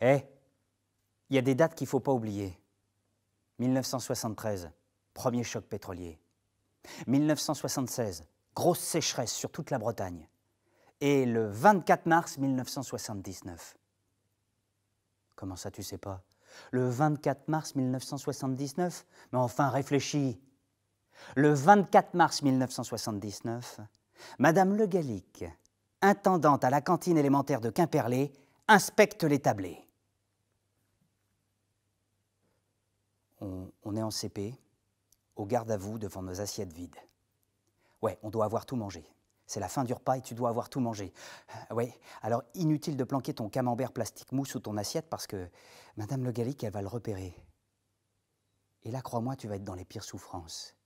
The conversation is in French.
Eh, il y a des dates qu'il ne faut pas oublier. 1973, premier choc pétrolier. 1976, grosse sécheresse sur toute la Bretagne. Et le 24 mars 1979. Comment ça, tu sais pas Le 24 mars 1979 Mais enfin, réfléchis. Le 24 mars 1979, Madame Le Gallic, intendante à la cantine élémentaire de Quimperlé, inspecte les tablés. on est en CP, au garde à vous devant nos assiettes vides. Ouais, on doit avoir tout mangé. C'est la fin du repas et tu dois avoir tout mangé. Euh, ouais, alors inutile de planquer ton camembert plastique mousse sous ton assiette parce que Madame Le Gallic, elle va le repérer. Et là, crois-moi, tu vas être dans les pires souffrances.